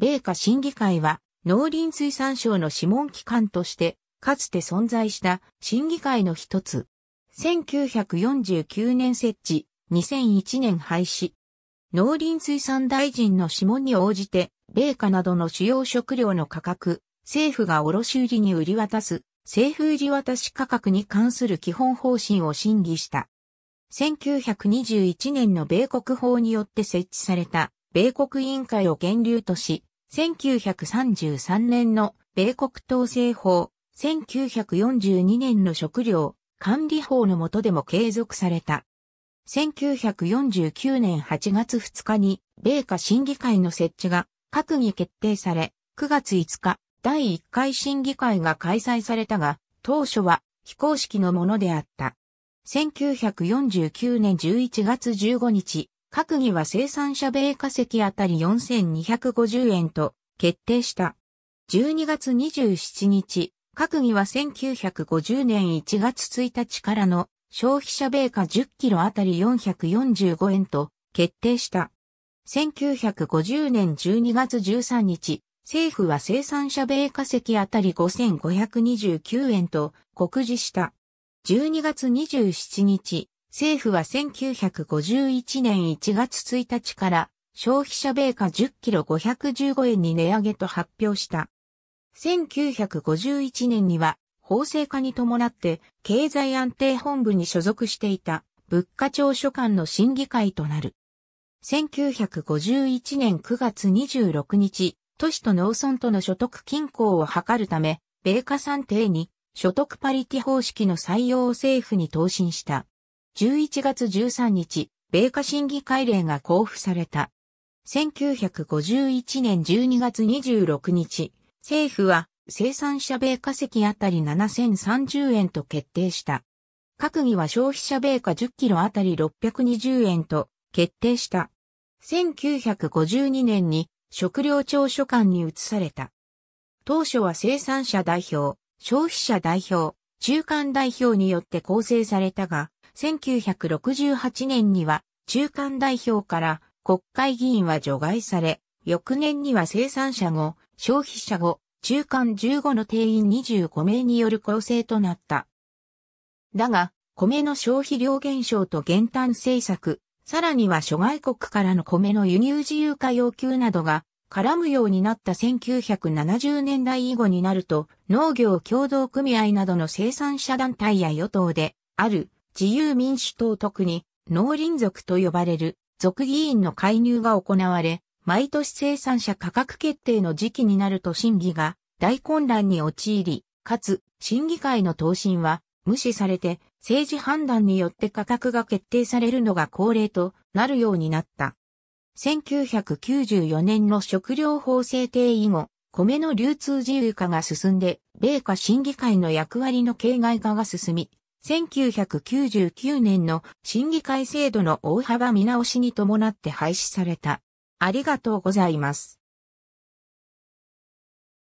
米花審議会は、農林水産省の諮問機関として、かつて存在した審議会の一つ。1949年設置、2001年廃止。農林水産大臣の諮問に応じて、米価などの主要食料の価格、政府が卸売に売り渡す、政府売り渡し価格に関する基本方針を審議した。1921年の米国法によって設置された、米国委員会を源流とし、1933年の米国統制法、1942年の食料管理法の下でも継続された。1949年8月2日に米下審議会の設置が閣議決定され、9月5日、第1回審議会が開催されたが、当初は非公式のものであった。1949年11月15日、閣議は生産者米化石あたり4250円と決定した。12月27日、閣議は1950年1月1日からの消費者米価10キロあたり445円と決定した。1950年12月13日、政府は生産者米化石あたり5529円と告示した。12月27日、政府は1951年1月1日から消費者米価10キロ515円に値上げと発表した。1951年には法制化に伴って経済安定本部に所属していた物価庁所管の審議会となる。1951年9月26日、都市と農村との所得均衡を図るため、米価算定に所得パリティ方式の採用を政府に答申した。11月13日、米花審議会令が交付された。1951年12月26日、政府は生産者米化石あたり7030円と決定した。閣議は消費者米価10キロあたり620円と決定した。1952年に食料庁所管に移された。当初は生産者代表、消費者代表、中間代表によって構成されたが、1968年には中間代表から国会議員は除外され、翌年には生産者後、消費者後、中間15の定員25名による構成となった。だが、米の消費量減少と減反政策、さらには諸外国からの米の輸入自由化要求などが絡むようになった1970年代以後になると農業協同組合などの生産者団体や与党である自由民主党特に農林族と呼ばれる族議員の介入が行われ、毎年生産者価格決定の時期になると審議が大混乱に陥り、かつ審議会の答申は無視されて政治判断によって価格が決定されるのが恒例となるようになった。1994年の食料法制定以後、米の流通自由化が進んで、米価審議会の役割の形骸化が進み、1999年の審議会制度の大幅見直しに伴って廃止された。ありがとうございます。